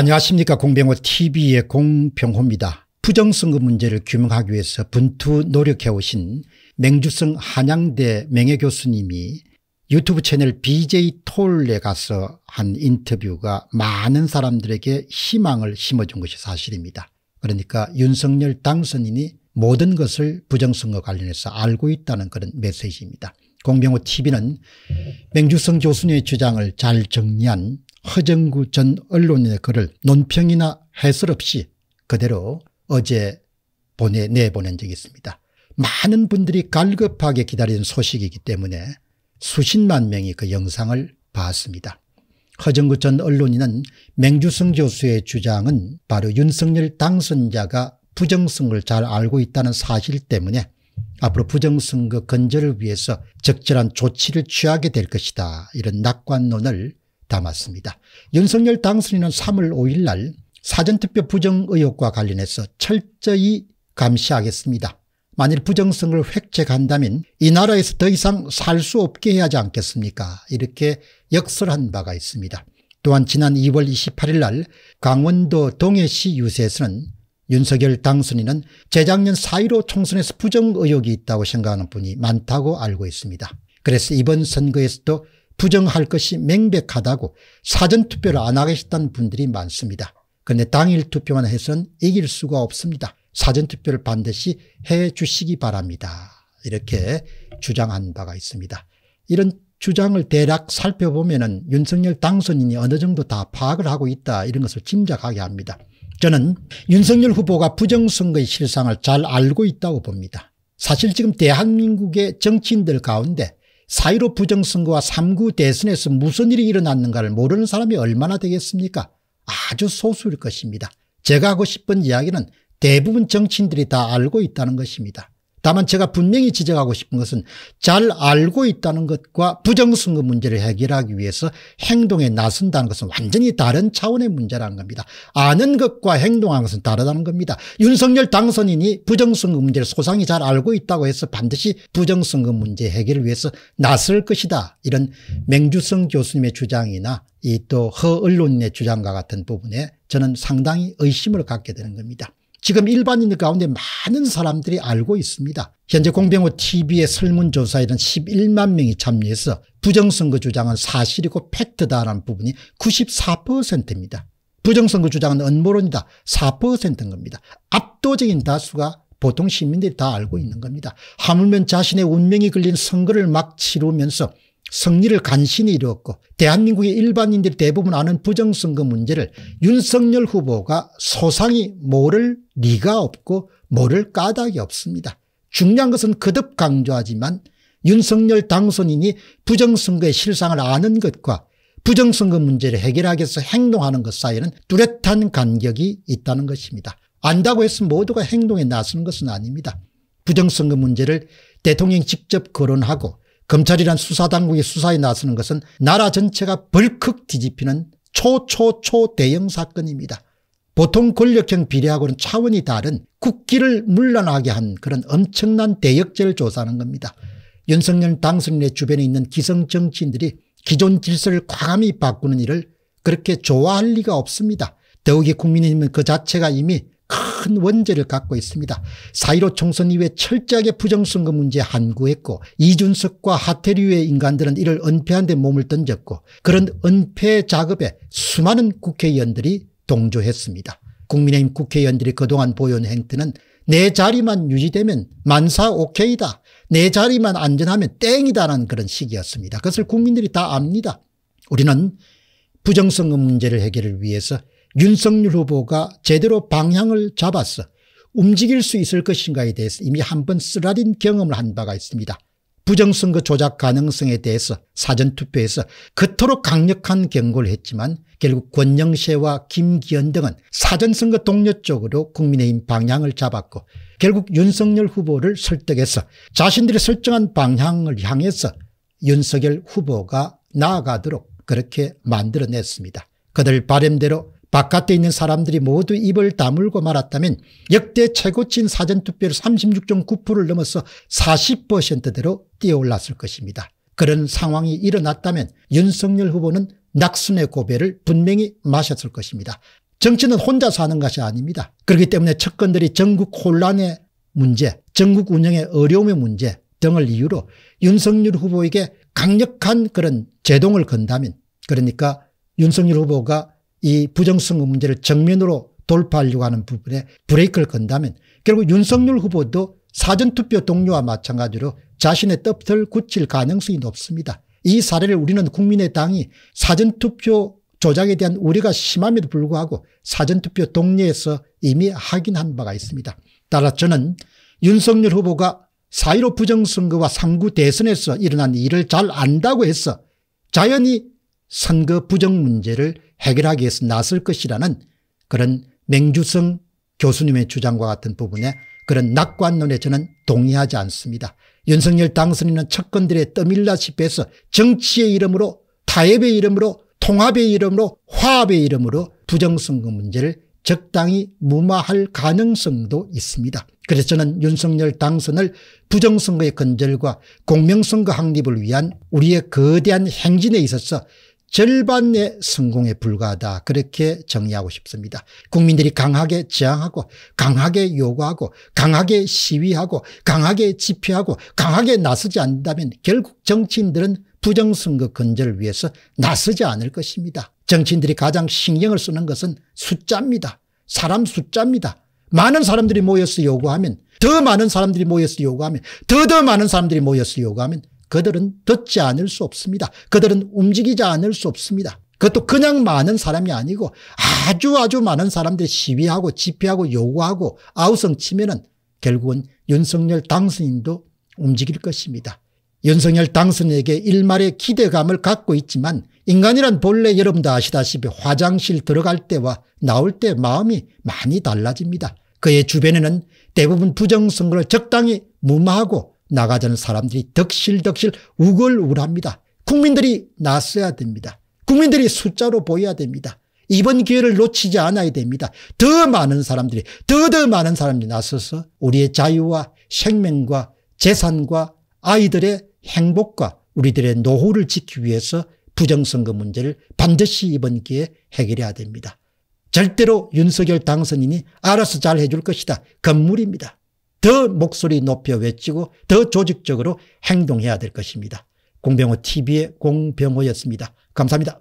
안녕하십니까 공병호 tv의 공병호입니다. 부정선거 문제를 규명하기 위해서 분투 노력해 오신 맹주성 한양대 명예교수님이 유튜브 채널 bj톨에 가서 한 인터뷰가 많은 사람들에게 희망을 심어준 것이 사실입니다. 그러니까 윤석열 당선인이 모든 것을 부정선거 관련해서 알고 있다는 그런 메시지입니다. 공병호 tv는 맹주성 교수님의 주장을 잘 정리한 허정구 전 언론인의 글을 논평이나 해설 없이 그대로 어제 보내 내보낸 적이 있습니다. 많은 분들이 갈급하게 기다리는 소식이기 때문에 수십만 명이 그 영상을 봤습니다. 허정구 전 언론인은 맹주성 교수의 주장은 바로 윤석열 당선자가 부정선거를 잘 알고 있다는 사실 때문에 앞으로 부정선거 건절을 위해서 적절한 조치를 취하게 될 것이다 이런 낙관론을 담았습니다. 윤석열 당선인은 3월 5일 날 사전투표 부정 의혹과 관련해서 철저히 감시하겠습니다. 만일 부정성을 획책한다면 이 나라에서 더 이상 살 수 없게 해야 하지 않겠습니까 이렇게 역설한 바가 있습니다. 또한 지난 2월 28일 날 강원도 동해시 유세에서는 윤석열 당선인은 재작년 4.15 총선에서 부정 의혹이 있다고 생각하는 분이 많다고 알고 있습니다. 그래서 이번 선거에서도 부정할 것이 맹백하다고 사전투표를 안 하겠다는 분들이 많습니다. 그런데 당일 투표만 해서는 이길 수가 없습니다. 사전투표를 반드시 해 주시기 바랍니다. 이렇게 주장한 바가 있습니다. 이런 주장을 대략 살펴보면 은 윤석열 당선인이 어느 정도 다 파악을 하고 있다 이런 것을 짐작하게 합니다. 저는 윤석열 후보가 부정선거의 실상을 잘 알고 있다고 봅니다. 사실 지금 대한민국의 정치인들 가운데 사1로 부정선거와 3구 대선에서 무슨 일이 일어났는가를 모르는 사람이 얼마나 되겠습니까? 아주 소수일 것입니다. 제가 하고 싶은 이야기는 대부분 정치인들이 다 알고 있다는 것입니다. 다만 제가 분명히 지적하고 싶은 것은 잘 알고 있다는 것과 부정선거 문제를 해결하기 위해서 행동에 나선다는 것은 완전히 다른 차원의 문제라는 겁니다. 아는 것과 행동하는 것은 다르다는 겁니다. 윤석열 당선인이 부정선거 문제를 소상히 잘 알고 있다고 해서 반드시 부정선거 문제 해결을 위해서 나설 것이다. 이런 맹주성 교수님의 주장이나 이 또 허언론인의 주장과 같은 부분에 저는 상당히 의심을 갖게 되는 겁니다. 지금 일반인 가운데 많은 사람들이 알고 있습니다. 현재 공병호 TV의 설문조사에는 11만 명이 참여해서 부정선거 주장은 사실이고 팩트다라는 부분이 94%입니다. 부정선거 주장은 음모론이다 4%인 겁니다. 압도적인 다수가 보통 시민들이 다 알고 있는 겁니다. 하물며 자신의 운명이 걸린 선거를 막 치르면서 승리를 간신히 이루었고 대한민국의 일반인들이 대부분 아는 부정선거 문제를 윤석열 후보가 소상히 모를 리가 없고 모를 까닭이 없습니다. 중요한 것은 거듭 강조하지만 윤석열 당선인이 부정선거의 실상을 아는 것과 부정선거 문제를 해결하기 위해서 행동하는 것 사이에는 뚜렷한 간격이 있다는 것입니다. 안다고 해서 모두가 행동에 나서는 것은 아닙니다. 부정선거 문제를 대통령이 직접 거론하고 검찰이란 수사당국이 수사에 나서는 것은 나라 전체가 벌컥 뒤집히는 초초초 대형 사건입니다. 보통 권력형 비례하고는 차원이 다른 국기를 물러나게 한 그런 엄청난 대역죄를 조사하는 겁니다. 윤석열 당선인의 주변에 있는 기성 정치인들이 기존 질서를 과감히 바꾸는 일을 그렇게 좋아할 리가 없습니다. 더욱이 국민의힘은 그 자체가 이미 큰 원죄를 갖고 있습니다. 4.15 총선 이후에 철저하게 부정선거 문제에 항구했고 이준석과 하태류의 인간들은 이를 은폐한 데 몸을 던졌고 그런 은폐 작업에 수많은 국회의원들이 동조했습니다. 국민의힘 국회의원들이 그동안 보여온 행태는 내 자리만 유지되면 만사 오케이다. 내 자리만 안전하면 땡이다라는 그런 식이었습니다. 그것을 국민들이 다 압니다. 우리는 부정선거 문제를 해결을 위해서 윤석열 후보가 제대로 방향을 잡았어 움직일 수 있을 것인가에 대해서 이미 한 번 쓰라린 경험을 한 바가 있습니다. 부정선거 조작 가능성에 대해서 사전투표에서 그토록 강력한 경고를 했지만 결국 권영세와 김기현 등은 사전선거 동료 쪽으로 국민의힘 방향을 잡았고 결국 윤석열 후보를 설득해서 자신들이 설정한 방향을 향해서 윤석열 후보가 나아가도록 그렇게 만들어냈습니다. 그들 바램대로 바깥에 있는 사람들이 모두 입을 다물고 말았다면 역대 최고치인 사전투표율 36.9%를 넘어서 40%대로 뛰어올랐을 것입니다. 그런 상황이 일어났다면 윤석열 후보는 낙순의 고배를 분명히 마셨을 것입니다. 정치는 혼자 서하는 것이 아닙니다. 그렇기 때문에 측근들이 전국 혼란의 문제, 전국 운영의 어려움의 문제 등을 이유로 윤석열 후보에게 강력한 그런 제동을 건다면 그러니까 윤석열 후보가 이 부정선거 문제를 정면으로 돌파하려고 하는 부분에 브레이크를 건다면 결국 윤석열 후보도 사전투표 동료와 마찬가지로 자신의 뜻을 굳힐 가능성이 높습니다. 이 사례를 우리는 국민의당이 사전투표 조작에 대한 우려가 심함에도 불구하고 사전투표 동료에서 이미 확인한 바가 있습니다. 따라 서 저는 윤석열 후보가 사1로 부정선거와 상구 대선에서 일어난 일을 잘 안다고 해서 자연히 선거 부정 문제를 해결하기 위해서 나설 것이라는 그런 맹주성 교수님의 주장과 같은 부분에 그런 낙관론에 저는 동의하지 않습니다. 윤석열 당선인은 척건들의 떠밀다시피 해서 정치의 이름으로 타협의 이름으로 통합의 이름으로 화합의 이름으로 부정선거 문제를 적당히 무마할 가능성도 있습니다. 그래서 저는 윤석열 당선을 부정선거의 근절과 공명선거 확립을 위한 우리의 거대한 행진에 있어서 절반의 성공에 불과하다 그렇게 정리하고 싶습니다. 국민들이 강하게 저항하고 강하게 요구하고 강하게 시위하고 강하게 집회하고 강하게 나서지 않는다면 결국 정치인들은 부정선거 근절을 위해서 나서지 않을 것입니다. 정치인들이 가장 신경을 쓰는 것은 숫자입니다. 사람 숫자입니다. 많은 사람들이 모여서 요구하면 더 많은 사람들이 모여서 요구하면 더더 많은 사람들이 모여서 요구하면 그들은 듣지 않을 수 없습니다. 그들은 움직이지 않을 수 없습니다. 그것도 그냥 많은 사람이 아니고 아주 아주 많은 사람들이 시위하고 집회하고 요구하고 아우성 치면은 결국은 윤석열 당선인도 움직일 것입니다. 윤석열 당선인에게 일말의 기대감을 갖고 있지만 인간이란 본래 여러분도 아시다시피 화장실 들어갈 때와 나올 때 마음이 많이 달라집니다. 그의 주변에는 대부분 부정선거를 적당히 무마하고 나가자는 사람들이 덕실덕실 우글우글합니다. 국민들이 나서야 됩니다. 국민들이 숫자로 보여야 됩니다. 이번 기회를 놓치지 않아야 됩니다. 더 많은 사람들이 더더 많은 사람들이 나서서 우리의 자유와 생명과 재산과 아이들의 행복과 우리들의 노후를 지키기 위해서 부정선거 문제를 반드시 이번 기회에 해결해야 됩니다. 절대로 윤석열 당선인이 알아서 잘 해줄 것이다. 건물입니다. 더 목소리 높여 외치고 더 조직적으로 행동해야 될 것입니다. 공병호 TV의 공병호였습니다. 감사합니다.